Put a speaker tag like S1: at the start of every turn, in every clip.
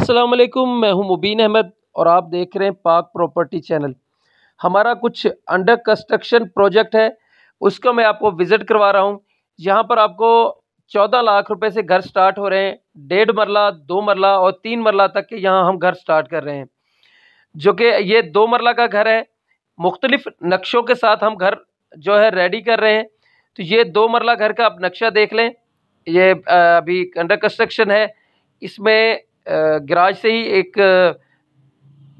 S1: असलम मैं हूं मुबीन अहमद और आप देख रहे हैं पाक प्रॉपर्टी चैनल हमारा कुछ अंडर कंस्ट्रक्शन प्रोजेक्ट है उसका मैं आपको विज़िट करवा रहा हूं यहां पर आपको चौदह लाख रुपए से घर स्टार्ट हो रहे हैं डेढ़ मरला दो मरला और तीन मरला तक के यहाँ हम घर स्टार्ट कर रहे हैं जो कि ये दो मरला का घर है मुख्तलिफ़ नक्शों के साथ हम घर जो है रेडी कर रहे हैं तो ये दो मरला घर का आप नक्शा देख लें ये अभी अंडर कंस्ट्रक्शन है इसमें गराज से ही एक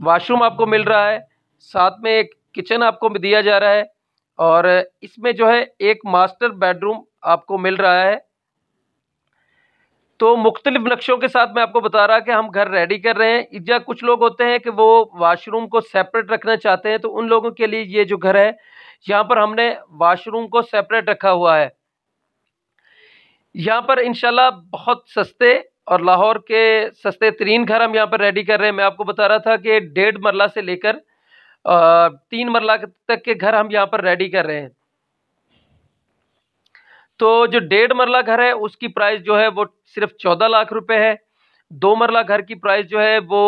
S1: वाशरूम आपको मिल रहा है साथ में एक किचन आपको दिया जा रहा है और इसमें जो है एक मास्टर बेडरूम आपको मिल रहा है तो मुख्तलिफ नक्शों के साथ मैं आपको बता रहा कि हम घर रेडी कर रहे हैं या कुछ लोग होते हैं कि वो वाशरूम को सेपरेट रखना चाहते हैं तो उन लोगों के लिए ये जो घर है यहाँ पर हमने वाशरूम को सेपरेट रखा हुआ है यहाँ पर इनशाला बहुत सस्ते और लाहौर के सस्ते तरीन घर हम यहाँ पर रेडी कर रहे हैं मैं आपको बता रहा था कि डेढ़ मरला से लेकर तीन मरला तक के घर हम यहाँ पर रेडी कर रहे हैं तो जो डेढ़ मरला घर है उसकी प्राइस जो है वो सिर्फ चौदह लाख रुपए है दो मरला घर की प्राइस जो है वो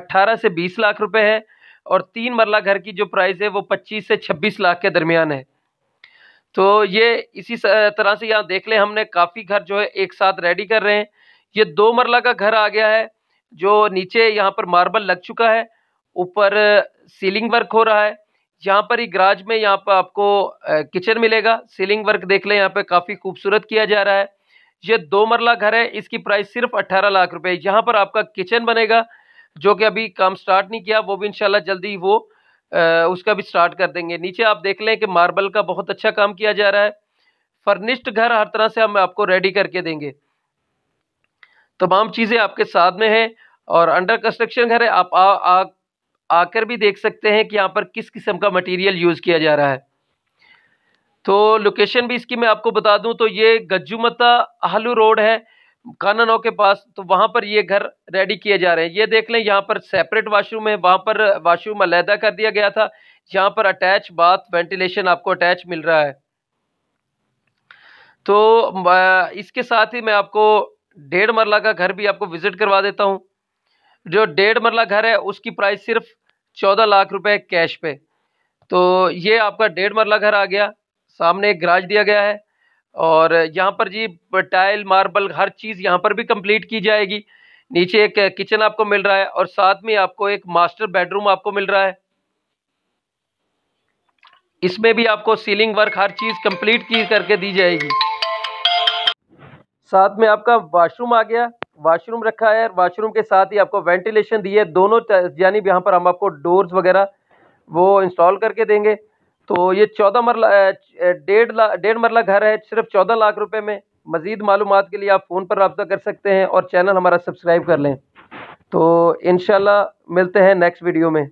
S1: अट्ठारह से बीस लाख रुपए है और तीन मरला घर की जो प्राइस है वो पच्चीस से छब्बीस लाख के दरमियान है तो ये इसी तरह से यहाँ देख लें हमने काफ़ी घर जो है एक साथ रेडी कर रहे हैं ये दो मरला का घर आ गया है जो नीचे यहाँ पर मार्बल लग चुका है ऊपर सीलिंग वर्क हो रहा है यहाँ पर ही गराज में यहाँ पर आपको किचन मिलेगा सीलिंग वर्क देख लें यहाँ पर काफ़ी खूबसूरत किया जा रहा है ये दो मरला घर है इसकी प्राइस सिर्फ अट्ठारह लाख रुपये यहाँ पर आपका किचन बनेगा जो कि अभी काम स्टार्ट नहीं किया वो भी इन जल्दी वो आ, उसका भी स्टार्ट कर देंगे नीचे आप देख लें कि मार्बल का बहुत अच्छा काम किया जा रहा है फर्निश्ड घर हर तरह से हम आपको रेडी करके देंगे तमाम चीज़ें आपके साथ में हैं और अंडर कंस्ट्रक्शन घर है आप आकर भी देख सकते हैं कि यहाँ पर किस किस्म का मटेरियल यूज़ किया जा रहा है तो लोकेशन भी इसकी मैं आपको बता दूं तो ये गज्जूमता आहलू रोड है कानानौ के पास तो वहाँ पर ये घर रेडी किए जा रहे हैं ये देख लें यहाँ पर सेपरेट वाशरूम है वहाँ पर वाशरूम अलहदा कर दिया गया था यहाँ पर अटैच बाथ वेंटिलेशन आपको अटैच मिल रहा है तो इसके साथ ही मैं आपको डेढ़ मरला का घर भी आपको विज़िट करवा देता हूँ जो डेढ़ मरला घर है उसकी प्राइस सिर्फ चौदह लाख रुपए कैश पे तो ये आपका डेढ़ मरला घर आ गया सामने एक गराज दिया गया है और यहाँ पर जी टाइल मार्बल हर चीज़ यहाँ पर भी कंप्लीट की जाएगी नीचे एक किचन आपको मिल रहा है और साथ में आपको एक मास्टर बेडरूम आपको मिल रहा है इसमें भी आपको सीलिंग वर्क हर चीज़ कंप्लीट की करके दी जाएगी साथ में आपका वाशरूम आ गया वाशरूम रखा है वाशरूम के साथ ही आपको वेंटिलेशन दिए दोनों यानी यहाँ पर हम आपको डोर्स वगैरह वो इंस्टॉल करके देंगे तो ये चौदह मरला डेढ़ लाख डेढ़ मरला घर है सिर्फ चौदह लाख रुपए में मज़ीद मालूम के लिए आप फ़ोन पर रबता कर सकते हैं और चैनल हमारा सब्सक्राइब कर लें तो इन मिलते हैं नेक्स्ट वीडियो में